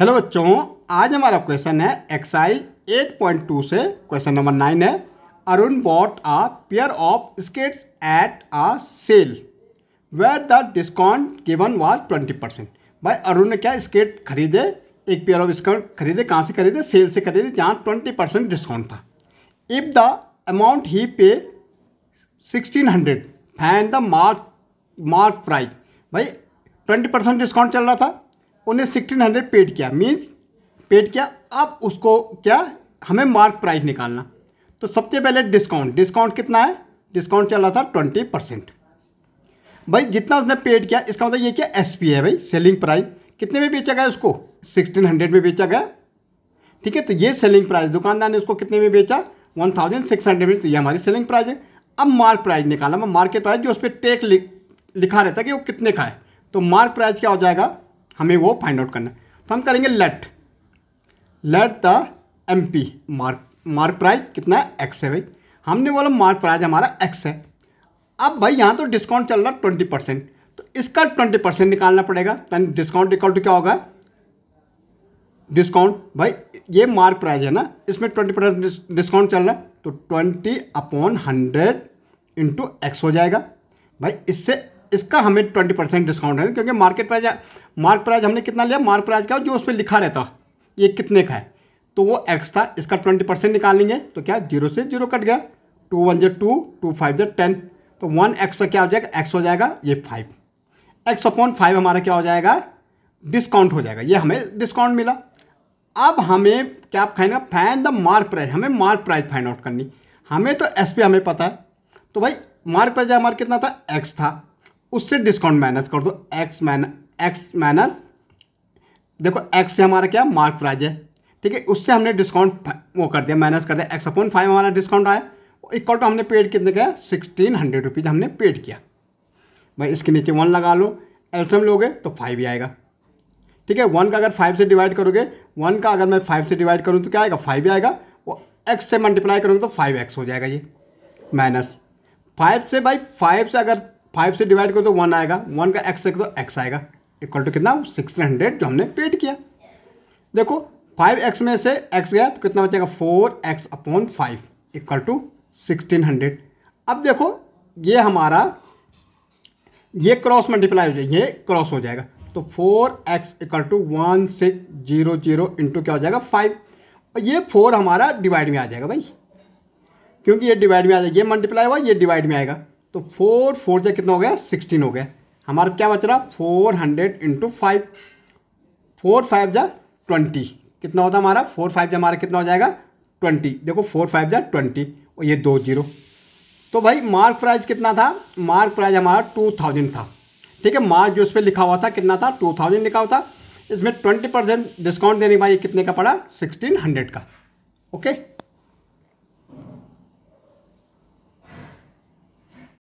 hello बच्चों आज हमारा क्वेश्चन है एक्साइज 8.2 से क्वेश्चन नंबर नाइन है Arun bought a pair of skates at a sale where the discount given was 20 percent भाई अरुण ने क्या स्केट खरीदे एक पेयर ऑफ स्कर्ट खरीदे कहाँ से खरीदे सेल से खरीदे जहाँ 20 परसेंट डिस्काउंट था if the amount he pay 1600 find the mark mark price भाई 20 परसेंट डिस्काउंट चल रहा था उन्हें सिक्सटीन हंड्रेड पेड किया मीन्स पेड किया अब उसको क्या हमें मार्क प्राइस निकालना तो सबसे पहले डिस्काउंट डिस्काउंट कितना है डिस्काउंट चला था ट्वेंटी परसेंट भाई जितना उसने पेड किया इसका मतलब ये क्या एस पी है भाई सेलिंग प्राइस कितने में बेचा गया उसको सिक्सटीन हंड्रेड में बेचा गया ठीक है तो ये सेलिंग प्राइस दुकानदार ने उसको कितने में बेचा वन थाउजेंड सिक्स हंड्रेड में तो ये हमारी सेलिंग प्राइस है अब मार्क प्राइस निकालना मार्केट प्राइस जो उस पर टेक लिखा रहता है कि वो कितने का है तो मार्क प्राइस क्या हो जाएगा हमें वो फाइंड आउट करना है तो हम करेंगे let let the M P mark mark price कितना है एक्स है भाई हमने बोला मार्क प्राइज हमारा एक्स है अब भाई यहाँ तो डिस्काउंट चल रहा है ट्वेंटी परसेंट तो इसका ट्वेंटी परसेंट निकालना पड़ेगा दैन डिस्काउंट इक्वल टू क्या होगा डिस्काउंट भाई ये मार्क प्राइज है ना इसमें ट्वेंटी परसेंट डिस्काउंट चल रहा है तो twenty upon hundred into X हो जाएगा भाई इससे इसका हमें ट्वेंटी परसेंट डिस्काउंट है क्योंकि मार्केट प्राइज मार्क प्राइज हमने कितना लिया मार्क प्राइज का जो उस पर लिखा रहता ये कितने का है तो वो एक्स था इसका ट्वेंटी परसेंट निकाल लेंगे तो क्या जीरो से जीरो कट गया टू वन जो टू टू फाइव जो टेन तो वन एक्स का क्या हो जाएगा एक्स हो जाएगा ये फाइव एक्स अपॉन फाइव हमारा क्या हो जाएगा डिस्काउंट हो जाएगा ये हमें डिस्काउंट मिला अब हमें क्या find find the mark price हमें मार्क प्राइज़ फाइंड आउट करनी हमें तो एस हमें पता है तो भाई मार्क प्राइज हमारा कितना था एक्स था उससे डिस्काउंट माइनस कर दो एक्स माइन एक्स माइनस देखो एक्स से हमारा क्या मार्क प्राइज है ठीक है उससे हमने डिस्काउंट वो कर दिया माइनस कर दिया एक्स अपॉइंट फाइव हमारा डिस्काउंट आया इक्वल टू हमने पेड कितने का सिक्सटीन हंड्रेड रुपीज़ हमने पेड किया भाई इसके नीचे वन लगा लो एल्सम लोगे तो फाइव ही आएगा ठीक है वन का अगर फाइव से डिवाइड करोगे वन का अगर मैं फाइव से डिवाइड करूँ तो क्या आएगा फाइव ही आएगा और एक्स से मल्टीप्लाई करूँगा तो फाइव एक्स हो जाएगा ये माइनस फाइव से भाई फाइव से अगर फाइव से डिवाइड करो तो वन आएगा वन का एक्स तो एक्स आएगा इक्वल टू कितना सिक्सटीन हंड्रेड जो हमने पेड किया देखो फाइव एक्स में से एक्स गया तो कितना बचेगा four X upon five equal to sixteen hundred अब देखो ये हमारा ये क्रॉस मल्टीप्लाई हो जाए ये क्रॉस हो जाएगा तो four X equal to one six zero zero into क्या हो जाएगा फाइव और ये फोर हमारा डिवाइड में आ जाएगा भाई क्योंकि ये डिवाइड में आ जाएगा ये मल्टीप्लाई हुआ ये डिवाइड में आएगा तो फोर फोर जै कितना हो गया सिक्सटीन हो गया हमारा क्या बच रहा four hundred into five four five जा ट्वेंटी कितना होता हमारा फोर फाइव जै हमारा कितना हो जाएगा ट्वेंटी देखो फोर फाइव जा ट्वेंटी और ये दो जीरो तो भाई मार्क प्राइज कितना था मार्क प्राइज हमारा टू थाउजेंड था ठीक है मार्क जो उस पर लिखा हुआ था कितना था टू थाउजेंड लिखा हुआ था इसमें ट्वेंटी परसेंट डिस्काउंट देने के बाद ये कितने का पड़ा सिक्सटीन हंड्रेड का ओके